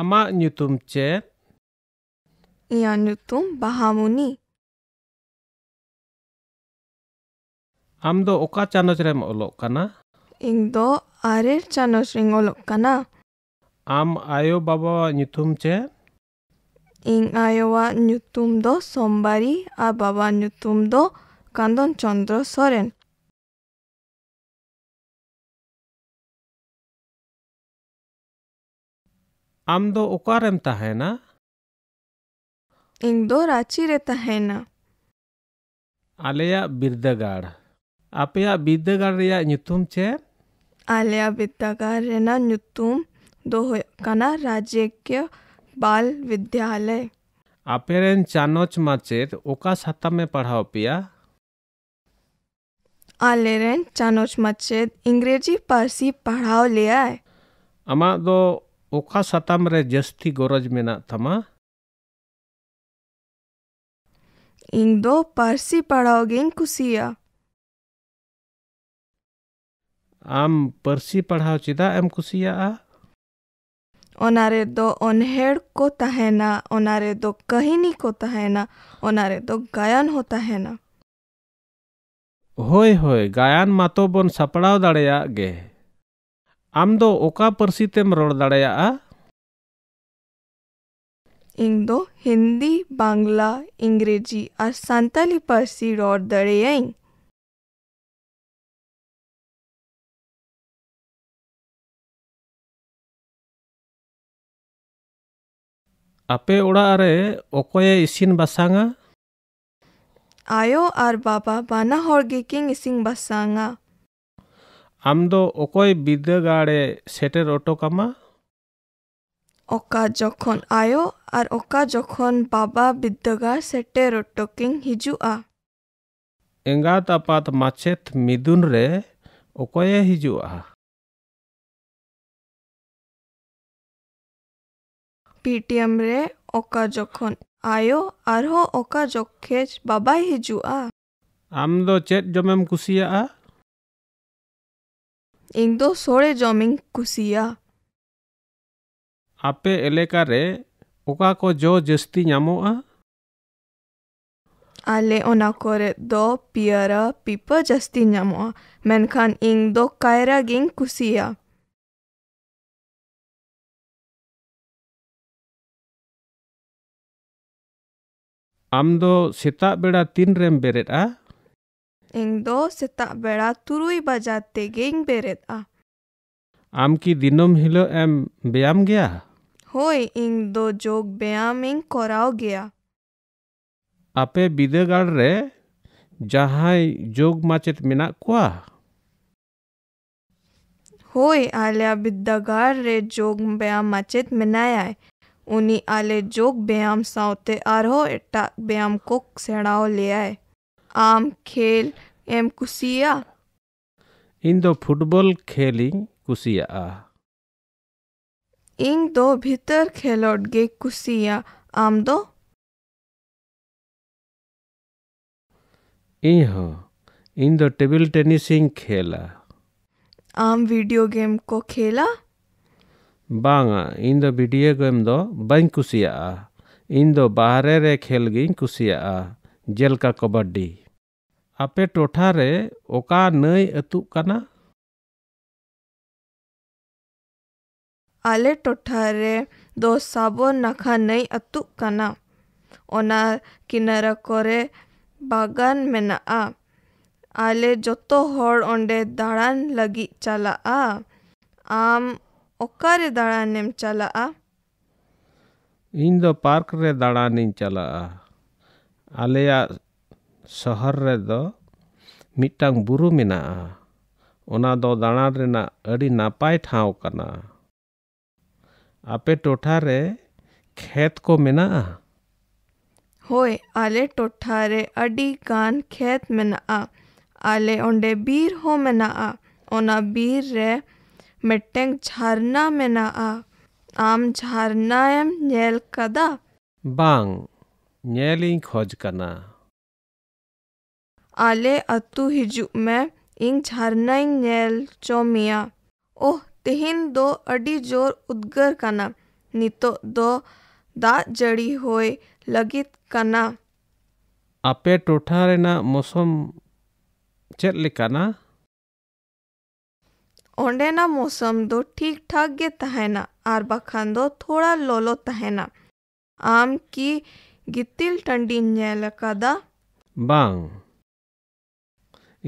ᱟᱢᱟᱜ ᱧᱩᱛᱩᱢ ᱪᱮᱫ? ᱤᱧᱟᱹᱜ ᱧ ᱩ u ᱩ ᱢ a ᱟ ᱦ ᱟ ᱢ ᱩ ᱱ ᱤ ᱟᱢ o ᱚ ᱚᱠᱟ ᱪ a ᱱ ᱟ ᱪ ᱨᱮᱢ ᱚᱞᱚᱜ ᱠ ᱟ ᱱ a ᱤᱧ ᱫᱚ ᱟᱨᱮ ᱪ ᱟ ᱱ ᱟ n ᱨᱤᱧ ᱚᱞᱚᱜ ᱠᱟᱱᱟ᱾ ᱟᱢ ᱟᱭᱳ a ᱟ ᱵ ᱟ a ᱟ ᱜ ᱧ ᱩ u ᱩ م ᱪᱮᱫ? ᱤᱧ ᱟᱭᱳᱣᱟᱜ ᱧ ᱩ ᱛ u ᱢ ᱫᱚ ᱥ o ᱢ ᱵ ᱟ ᱨ ᱤ ᱟᱨ a b a ᱟ a nyutum do kandon chondro soren ᱟᱢ ᱫᱚ ᱚᱠᱟᱨᱮᱢ ᱛᱟᱦᱮᱱᱟ? ᱤᱧ ᱫᱚ ᱨᱟᱸᱪᱤ ᱨᱮ ᱛᱟᱦᱮᱱᱟ᱾ ᱟᱞᱮᱭᱟᱜ ᱵᱤᱨᱫᱟᱹᱜᱟᱲ ᱟᱯᱮᱭᱟᱜ ᱵᱤᱨᱫᱟᱹᱜᱟᱲ ᱨᱮᱭᱟᱜ ᱧᱩᱛᱩᱢ ᱪᱮᱫ? ᱟᱞᱮᱭᱟᱜ ᱵᱤᱨᱫᱟᱹᱜᱟᱲ ᱨᱮᱱᱟᱜ ᱧᱩᱛᱩᱢ ᱫᱚ ᱦᱩᱭᱩᱜ ᱠᱟᱱᱟ ᱨᱟᱡᱚᱠᱤᱭᱚ ᱵᱟᱞ ᱵᱤᱫᱽᱫᱟᱞᱚᱭ᱾ ᱟᱯᱮᱨᱮᱱ ᱪᱟᱱᱚᱪ ᱢᱟᱪᱮᱫ ᱚᱠᱟ ᱥᱟᱛᱟᱢᱮ ᱯᱟᱲᱦᱟᱣ ᱯᱮᱭᱟ? ᱟᱞᱮᱨᱮᱱ ᱪᱟᱱᱚᱪ ᱢᱟᱪᱮᱫ ᱤᱝᱨᱮᱡᱤ ᱯᱟᱹᱨᱥᱤ ᱯᱟᱲᱦᱟᱣ ᱞᱮᱭᱟᱭ᱾ ᱟᱢᱟᱜ ᱫᱚ ᱚᱠᱟ ᱥᱟᱛᱟᱢ ᱨᱮ ᱡᱟᱹᱥᱛᱤ ᱜᱚᱨᱚᱡᱽ ᱢᱮᱱᱟᱜ ᱛᱟᱢᱟ ᱤᱧ ᱫᱚ ᱯᱟᱹᱨᱥᱤ ᱯᱟᱲᱦᱟᱣ ᱜᱤᱧ ᱠᱩᱥᱤᱭᱟᱜᱼᱟ ᱟᱢ ᱯᱟᱹᱨᱥᱤ ᱯᱟᱲᱦᱟᱣ ᱪᱮᱫᱟᱜ ᱮᱢ ᱠᱩᱥᱤᱭᱟᱜᱼᱟ ᱚᱱᱟ ᱨᱮᱫᱚ ᱚᱱᱦᱮᱲ ᱠᱚ ᱛᱟᱦᱮᱱᱟ ᱚᱱᱟ ᱨᱮᱫᱚ ᱠᱟᱹᱦᱤᱱᱤ ᱠᱚ ᱛᱟᱦᱮᱱᱟ ᱚᱱᱟ ᱨᱮᱫᱚ ᱜᱟᱭᱟᱱ ᱦᱚᱸ ᱛᱟᱦᱮᱱᱟ ᱦᱳᱭ ᱦᱳᱭ ᱜᱟᱭᱟᱱ ᱢᱟᱛᱚ ᱵᱚᱱ ᱥᱟᱯᱲᱟᱣ ᱫᱟᱲᱮᱭᱟᱜ ᱜᱮ ᱟᱢ ᱫᱚ ᱚᱠᱟ ᱯᱟᱹᱨᱥᱤ ᱛᱮᱢ ᱨᱚᱲ ᱫᱟᱲᱮᱭᱟᱜᱼᱟ ᱤᱧ ᱫᱚ ᱦᱤᱱᱫᱤ ᱵᱟᱝᱞᱟ ᱤᱝᱨᱮᱡᱤ ᱟᱨ ᱥᱟᱱᱛᱟᱞᱤ ᱯᱟᱹᱨᱥᱤ ᱨᱚᱲ ᱫᱟᱲᱮᱭᱟᱹᱧ ᱟᱯᱮ ᱚᱲᱟᱜ ᱨᱮ ᱚᱠᱚᱭᱮ ᱤᱥᱤᱱ ᱵᱟᱥᱟᱝᱟ ᱟᱭᱳ ᱟᱨ ᱵᱟᱵᱟ ᱵᱟᱱᱟ ᱦᱚᱲ ᱜᱮᱠᱤᱱ ᱤᱥᱤᱱ ᱵᱟᱥᱟᱝᱟ ᱟᱢ ᱫᱚ ᱚᱠᱚᱭ ᱵᱤᱫᱽᱫᱟᱹᱜᱟᱲᱮ ᱥᱮᱴᱮᱨ ᱚᱴᱚ ᱠᱟᱢᱟ ᱚᱠᱟ ᱡᱚᱠᱷᱚᱱ ᱟᱭᱳ ᱟᱨ ᱚᱠᱟ ᱡᱚᱠᱷᱚᱱ ᱵᱟᱵᱟ ᱵᱤᱫᱽᱫᱟᱹᱜᱟᱲ ᱥᱮᱴᱮᱨ ᱚᱴᱚ ᱠᱤᱱ ᱦᱤᱡᱩᱜᱼᱟ ᱮᱸᱜᱟᱛ ᱟᱯᱟᱛ ᱢᱟᱪᱮᱫ ᱢᱤᱫᱩᱱ ᱨᱮ ᱚᱠᱚᱭᱮ ᱦᱤᱡᱩᱜᱼᱟ ᱯᱤᱴᱤᱮᱢ ᱨᱮ ᱚᱠᱟ ᱡᱚᱠᱷᱚᱱ ᱟᱭᱳ ᱟᱨᱦᱚᱸ ᱚᱠᱟ ᱡᱚᱠᱷᱮᱡ ᱵᱟᱵᱟᱭ ᱦᱤᱡᱩᱜᱼᱟ ᱟᱢ ᱫᱚ ᱪᱮᱫ ᱡᱚᱢᱮᱢ ᱠᱩᱥᱤᱭᱟᱜᱼᱟ एक दो सोरे जमीन कुसिया आपे एलेकार ओका को जो जस्ती नामोआ आले ओना कोरे दो पियारा पीपा जस्ती नामोआ मेनखान इंग दो कायरा गिन कुसिया आम दो सेता बेड़ा तीन रेम बेरेट Engdo setak beda turui baja tegeng beret a. Am ki dinom hilo em beyam gaya? Hoi, engdo jog beyam ing korao gaya. Ape bidegal re jahay jog macet menak kuah? Hoi, alea bidagar re jog beyam macet menayai. उन्हीं आले जोग व्यायाम सावते आरहो एटा व्यायाम को सेड़ाओ ले आए आम खेल एम कुसिया इन दो फुटबॉल खेली कुसिया आ इन दो भीतर खेलोड गे कुसिया आम दो इन हो इन दो टेबल टेनिस खेला आम वीडियो गेम को खेला बांगा इन दो वीडियो गेम दो बैंक कुसिया आ इन दो बाहरे रे खेल गे कुसिया आ जेल का कबड्डी आपे टोठा ओका नई अतुक कना आले टोठा दो साबो नखा नई अतुक कना ओना किनारा कोरे बागान में आ आले जोतो होड ओंडे दाड़ान लगी चला आ आम ओकारे दाड़ान नेम चला आ इन दो पार्क रे दाड़ान नेम चला आ आले या ᱥᱚᱦᱚᱨ ᱨᱮᱫᱚ ᱢᱤᱫᱴᱟᱝ ᱵᱩᱨᱩ ᱢᱮᱱᱟᱜᱼᱟ ᱚᱱᱟ ᱫᱚ ᱫᱟᱬᱟᱱ ᱨᱮᱱᱟᱜ ᱟᱹᱰᱤ ᱱᱟᱯᱟᱭ ᱴᱷᱟᱶ ᱠᱟᱱᱟ ᱟᱯᱮ ᱴᱚᱴᱷᱟ ᱨᱮ ᱠᱷᱮᱛ ᱠᱚ ᱢᱮᱱᱟᱜᱼᱟ ᱦᱳᱭ ᱟᱞᱮ ᱴᱚᱴᱷᱟ ᱨᱮ ᱟᱹᱰᱤ ᱜᱟᱱ ᱠᱷᱮᱛ ᱢᱮᱱᱟᱜᱼᱟ ᱟᱞᱮ ᱚᱸᱰᱮ ᱵᱤᱨ ᱦᱚᱸ ᱢᱮᱱᱟᱜᱼᱟ ᱚᱱᱟ ᱵᱤᱨ ᱨᱮ ᱢᱤᱫᱴᱟᱝ ᱡᱷᱟᱨᱱᱟ ᱢᱮᱱᱟᱜᱼᱟ ᱟᱢ ᱡᱷᱟᱨᱱᱟᱢ ᱧᱮᱞ ᱠᱟᱫᱟ ᱵᱟᱝ ᱧᱮᱞᱤᱧ ᱠᱷᱚᱡᱽ ᱠᱟᱱᱟ आले अतु हिजू में इंग झारनाई नेल चौमिया ओ तेहिन दो अडी जोर उद्गर कना नितो दो दा जड़ी होए लगित कना आपे टोठा रेना मौसम चेत लिकाना ओंडे ना मौसम दो ठीक ठाक गे तहना आर बखान दो थोड़ा लोलो तहना आम की गितिल टंडी नेल कदा बांग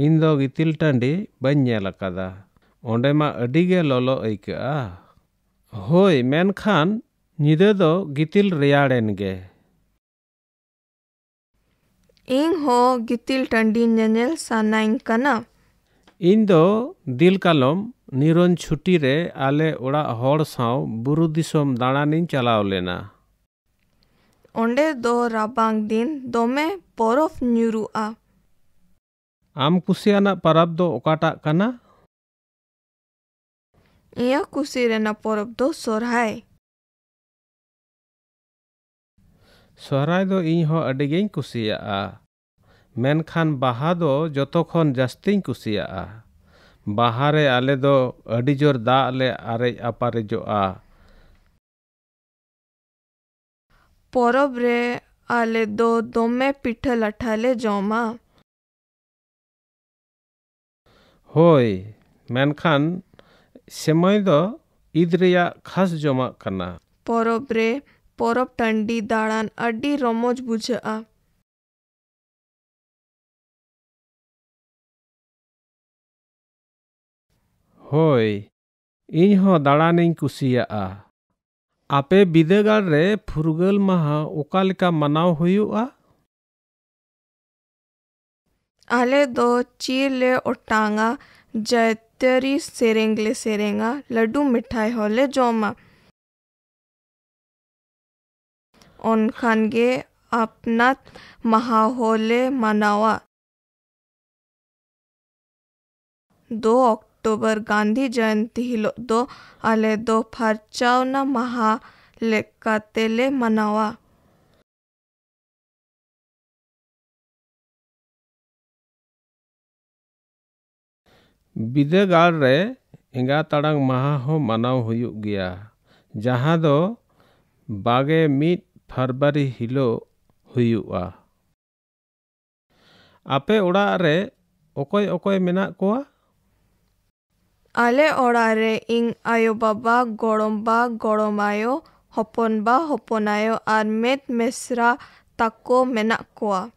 ᱤᱧ ᱫᱚ ᱜᱤᱛᱤᱞ ᱴᱟᱺᱰᱤ ᱵᱟᱹᱧ ᱧᱮᱞ ᱟᱠᱟᱫᱟ ᱚᱸᱰᱮ ᱢᱟ ᱟᱹᱰᱤᱜᱮ ᱞᱚᱞᱚ ᱟᱹᱭᱠᱟᱹᱜᱼᱟ ᱦᱳᱭ ᱢᱮᱱᱠᱷᱟᱱ ᱧᱤᱫᱟᱹ ᱫᱚ ᱜᱤᱛᱤᱞ ᱨᱮᱭᱟᱲᱮᱱ ᱜᱮ ᱤᱧ ᱦᱚᱸ ᱜᱤᱛᱤᱞ ᱴᱟᱺᱰᱤ ᱧᱮᱧᱮᱞ ᱥᱟᱱᱟᱧ ᱠᱟᱱᱟ ᱤᱧ ᱫᱚ ᱫᱤᱞ ᱠᱟᱞᱚᱢ ᱱᱤᱨᱚᱱ ᱪᱷᱩᱴᱤ ᱨᱮ ᱟᱞᱮ ᱚᱲᱟᱜ ᱦᱚᱲ ᱥᱟᱶ ᱵᱩᱨᱩ ᱫᱤᱥᱚᱢ ᱫᱟᱬᱟᱱᱤᱧ ᱪᱟᱞᱟᱣ ᱞᱮᱱᱟ ᱚᱸᱰᱮ ᱫᱚ ᱨᱟᱵᱟᱝ ᱫᱤᱱ ᱫᱚᱢᱮ ᱵᱚᱨᱚᱯᱷ ᱧᱩᱨᱩᱜᱼᱟ ᱟᱢ ᱠᱩᱥᱤᱭᱟᱱᱟᱜ ᱯᱚᱨᱚᱵᱽ ᱫᱚ ᱚᱠᱟᱴᱟᱜ ᱠᱟᱱᱟ ᱤᱧᱟᱹᱜ ᱠᱩᱥᱤ ᱨᱮᱱᱟᱜ ᱯᱚᱨᱚᱵᱽ ᱫᱚ ᱥᱚᱨᱦᱟᱭ ᱥᱚᱨᱦᱟᱭ ᱫᱚ ᱤᱧᱦᱚᱸ ᱟᱹᱰᱤᱜᱤᱧ ᱠᱩᱥᱤᱭᱟᱜᱼᱟ ᱢᱮᱱᱠᱷᱟᱱ ᱵᱟᱦᱟ ᱫᱚ ᱡᱚᱛᱚ ᱠᱷᱚᱱ ᱡᱟᱹᱥᱛᱤᱧ ᱠᱩᱥᱤᱭᱟᱜᱼᱟ ᱵᱟᱦᱟ ᱨᱮ ᱟᱞᱮ ᱫᱚ ᱟᱹᱰᱤ ᱡᱳᱨ ᱫᱟᱜ ᱞᱮ ᱟᱨᱮᱡ ᱟᱯᱟᱨᱮᱡᱚᱜᱼᱟ ᱯᱚᱨᱚᱵᱽ ᱨᱮ ᱟᱞᱮ ᱫᱚ ᱫᱚᱢᱮ ᱯᱤᱴᱷᱟᱹ ᱞᱟᱴᱷᱟ ᱞᱮ ᱡᱚᱢᱟ ᱦᱳᱭ ᱢᱮᱱᱠᱷᱟᱱ ᱥᱮᱢᱚᱭ ᱫᱚ ᱤᱫ ᱨᱮᱭᱟᱜ ᱠᱷᱟᱥ ᱡᱚᱢᱟᱜ ᱠᱟᱱᱟ ᱯᱚᱨᱚᱵᱽ ᱨᱮ ᱯᱚᱨᱚᱵᱽ ᱴᱟᱺᱰᱤ ᱫᱟᱬᱟᱱ ᱟᱹᱰᱤ ᱨᱚᱢᱚᱡᱽ ᱵᱩᱡᱷᱟᱹᱜᱼᱟ ᱦᱳᱭ ᱤᱧ ᱦᱚᱸ ᱫᱟᱬᱟᱱᱤᱧ ᱠᱩᱥᱤᱭᱟᱜᱼᱟ ᱟᱯᱮ ᱵᱤᱫᱟᱹᱜᱟᱲ ᱨᱮ ᱯᱷᱩᱨᱜᱟᱹᱞ ᱢᱟᱦᱟ ᱚᱠᱟ ᱞᱮᱠᱟ ᱢᱟᱱᱟᱣ ᱦᱩᱭᱩᱜᱼᱟ आले दो चीरले और टांगा जयतरी सेरेंगले सेरेंगा लड्डू मिठाई होले जोमा ओनखानगे अपनात महाहोले मनावा दो अक्टूबर गांधी जयंती हिलो दो आले दो फरचावना महा लेकातेले मनावा ᱵᱤᱫᱟᱹᱜᱟᱲ ᱨᱮ ᱮᱸᱜᱟ ᱛᱟᱲᱟᱝ ᱢᱟᱦᱟ ᱦᱚᱸ ᱢᱟᱱᱟᱣ ᱦᱩᱭᱩᱜ ᱜᱮᱭᱟ ᱡᱟᱦᱟᱸ ᱫᱚ ᱵᱟᱜᱮ ᱢᱤᱫ ᱯᱷᱟᱨᱵᱟᱨᱤ ᱦᱤᱞᱳᱜ ᱦᱩᱭᱩᱜᱼᱟ ᱟᱯᱮ ᱚᱲᱟᱜ ᱨᱮ ᱚᱠᱚᱭ ᱚᱠᱚᱭ ᱢᱮᱱᱟᱜ ᱠᱚᱣᱟ ᱟᱞᱮ ᱚᱲᱟᱜ ᱨᱮ ᱤᱧ ᱟᱭᱳᱼᱵᱟᱵᱟ ᱜᱚᱲᱚᱢᱵᱟ ᱜᱚᱲᱚᱢᱟᱭᱳ ᱦᱚᱯᱚᱱᱵᱟ ᱦᱚᱯᱚᱱᱟᱭᱳ ᱟᱨ ᱢᱮᱫ ᱢᱮᱥᱨᱟ ᱛᱟᱠᱚ ᱢᱮᱱᱟᱜ ᱠᱚᱣᱟ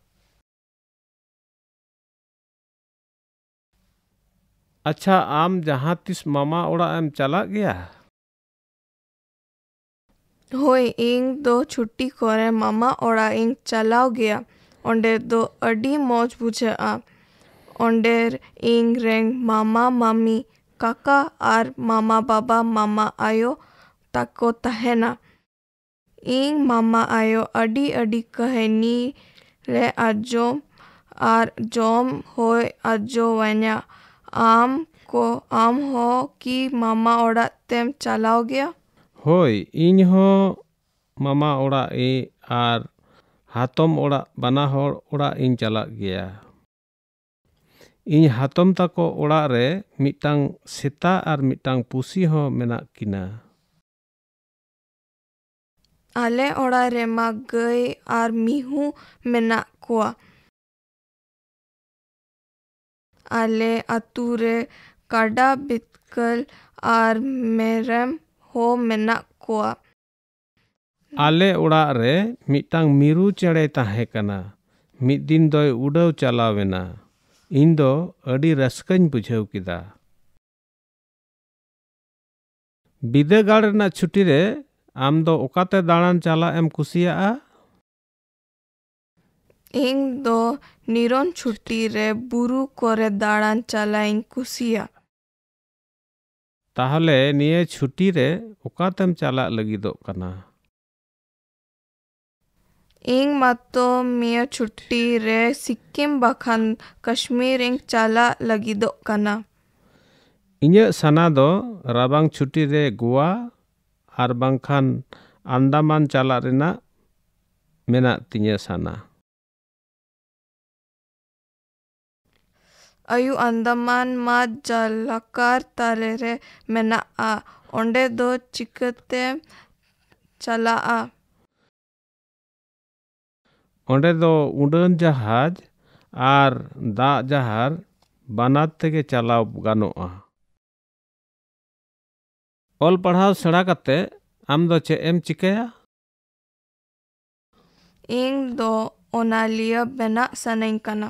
अच्छा आम जहाँ तिस मामा ओड़ा एम चला गया होय इंग दो छुट्टी करे मामा ओड़ा इंग चलाओ गया ओंडे दो अड़ी मौज बुझे आ ओंडेर इंग रेंग मामा मामी काका आर मामा बाबा मामा आयो तको तहना इंग मामा आयो अड़ी अड़ी कहनी ले आजो आर जोम होय आजो वन्या ᱟᱢ ᱠᱚ ᱟᱢ ᱦᱚᱸ ᱠᱤ ᱢᱟᱢᱟ ᱚᱲᱟᱜ ᱛᱮᱢ ᱪᱟᱞᱟᱣ ᱜᱮᱭᱟ? ᱦᱳᱭ, ᱤᱧ ᱦᱚᱸ ᱢᱟᱢᱟ ᱚᱲᱟᱜ ᱮ ᱟᱨ ᱦᱟᱛᱚᱢ ᱚᱲᱟᱜ ᱵᱟᱱᱟ ᱦᱚᱲ ᱚᱲᱟᱜ ᱤᱧ ᱪᱟᱞᱟᱜ ᱜᱮᱭᱟ᱾ ᱤᱧ ᱦᱟᱛᱚᱢ ᱛᱟᱠᱚ ᱚᱲᱟᱜ ᱨᱮ ᱢᱤᱫᱴᱟᱝ ᱥᱮᱛᱟ ᱟᱨ ᱢᱤᱫᱴᱟᱝ ᱯᱩᱥᱤ ᱦᱚᱸ ᱢᱮᱱᱟᱜ ᱠᱤᱱᱟ᱾ ᱟᱞᱮ ᱚᱲᱟᱜ ᱨᱮᱢᱟ ᱜᱟᱹᱭ ᱟᱨ ᱢᱤᱦᱩ ᱢᱮᱱᱟᱜ ᱠᱚᱣᱟ᱾ ale ature ᱠᱟᱰᱟ ᱵᱤᱛᱠᱟᱹᱞ ᱟᱨ ᱢᱮᱨᱚᱢ ᱦᱚᱸ ᱢᱮᱱᱟᱜ ᱠᱚᱣᱟ᱾ ᱟᱞᱮ ᱚᱲᱟᱜ ᱨᱮ ᱢᱤᱫᱴᱟᱝ ᱢᱤᱨᱩ ᱪᱮᱬᱮ ᱛᱟᱦᱮᱸ ᱠᱟᱱᱟ᱾ ᱢᱤᱫ ᱫᱤᱱ ᱫᱚᱭ ᱩᱰᱟᱹᱣ ᱪᱟᱞᱟᱣᱮᱱᱟ᱾ ᱤᱧ ᱫᱚ ᱟᱹᱰᱤ ᱨᱟᱹᱥᱠᱟᱹᱧ ᱵᱩᱡᱷᱟᱹᱣ ᱠᱮᱫᱟ᱾ ᱵᱤᱫᱟᱹᱜᱟᱲ ᱨᱮᱱᱟᱜ ᱪᱷᱩᱴᱤ ᱨᱮ ᱟᱢ ᱫᱚ ᱚᱠᱟᱛᱮ ᱫᱟᱬᱟᱱ ᱪᱟᱞᱟᱜ ᱮᱢ ᱠᱩᱥᱤᱭᱟᱜᱼᱟ? ᱤᱧ ᱫᱚ ᱱᱤᱨᱚᱱ ᱪᱷᱩᱴᱤ ᱨᱮ ᱵᱩᱨᱩ ᱠᱚᱨᱮ ᱫᱟᱬᱟᱱ ᱪᱟᱞᱟᱜ ᱤᱧ ᱠᱩᱥᱤᱭᱟᱜᱼᱟ ᱛᱟᱦᱚᱞᱮ ᱱᱤᱭᱟᱹ ᱪᱷᱩᱴᱤ ᱨᱮ ᱚᱠᱟᱛᱮᱢ ᱪᱟᱞᱟᱜ ᱞᱟᱹᱜᱤᱫᱚᱜ ᱠᱟᱱᱟ ᱤᱧ ᱢᱟᱛᱚ ᱱᱤᱭᱟᱹ ᱪᱷᱩᱴᱤ ᱨᱮ ᱥᱤᱠᱤᱢ ᱵᱟᱠᱷᱟᱱ ᱠᱟᱥᱢᱤᱨ ᱤᱧ ᱪᱟᱞᱟᱜ ᱞᱟᱹᱜᱤᱫᱚᱜ ᱠᱟᱱᱟ ᱤᱧᱟᱹᱜ ᱥᱟᱱᱟ ᱫᱚ ᱨᱟᱵᱟᱝ ᱪᱷᱩᱴᱤ ᱨᱮ ᱜᱳᱣᱟ ᱟᱨ ᱵᱟᱝᱠᱷᱟᱱ ᱟᱱᱫᱟᱢᱟᱱ ᱪᱟᱞᱟᱜ ᱨᱮᱱᱟᱜ ᱢᱮᱱᱟᱜ ᱛᱤᱧᱟᱹ ᱥᱟᱱᱟ ᱟᱭᱩ ᱟᱱᱫᱟᱢᱟᱱ ᱢᱟ ᱡᱟᱞᱟᱠᱟᱨ ᱛᱟᱞᱮ ᱨᱮ ᱢᱮᱱᱟᱜᱼᱟ ᱚᱸᱰᱮ ᱫᱚ ᱪᱤᱠᱟᱹᱛᱮᱢ ᱪᱟᱞᱟᱜᱼᱟ? ᱚᱸᱰᱮ ᱫᱚ ᱩᱰᱟᱹᱱ ᱡᱟᱦᱟᱡᱽ ᱟᱨ ᱫᱟᱜ ᱡᱟᱦᱟᱡᱽ ᱵᱟᱱᱟᱨ ᱛᱮᱜᱮ ᱪᱟᱞᱟᱣ ᱜᱟᱱᱚᱜᱼᱟ᱾ ᱚᱞ ᱯᱟᱲᱦᱟᱣ ᱥᱮᱬᱟ ᱠᱟᱛᱮ ᱟᱢ ᱫᱚ ᱪᱮᱫ ᱮᱢ ᱪᱤᱠᱟᱹᱭᱟ? ᱤᱧ ᱫᱚ ᱚᱱᱚᱞᱤᱭᱟᱹ ᱵᱮᱱᱟᱜ ᱥᱟᱱᱟᱧ ᱠᱟᱱᱟ᱾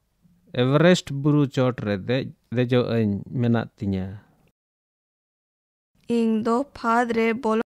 ᱮᱵᱷᱟᱨᱮᱥᱴ ᱵᱩᱨᱩ ᱪᱚᱴ ᱨᱮ ᱫᱮᱡ ᱫᱮᱡᱚᱜ ᱟᱹᱧ ᱢᱮᱱᱟᱜ ᱛᱤᱧᱟ ᱤᱧ ᱫᱚ ᱯᱷᱟᱫᱽ ᱨᱮ ᱵᱚᱞᱚ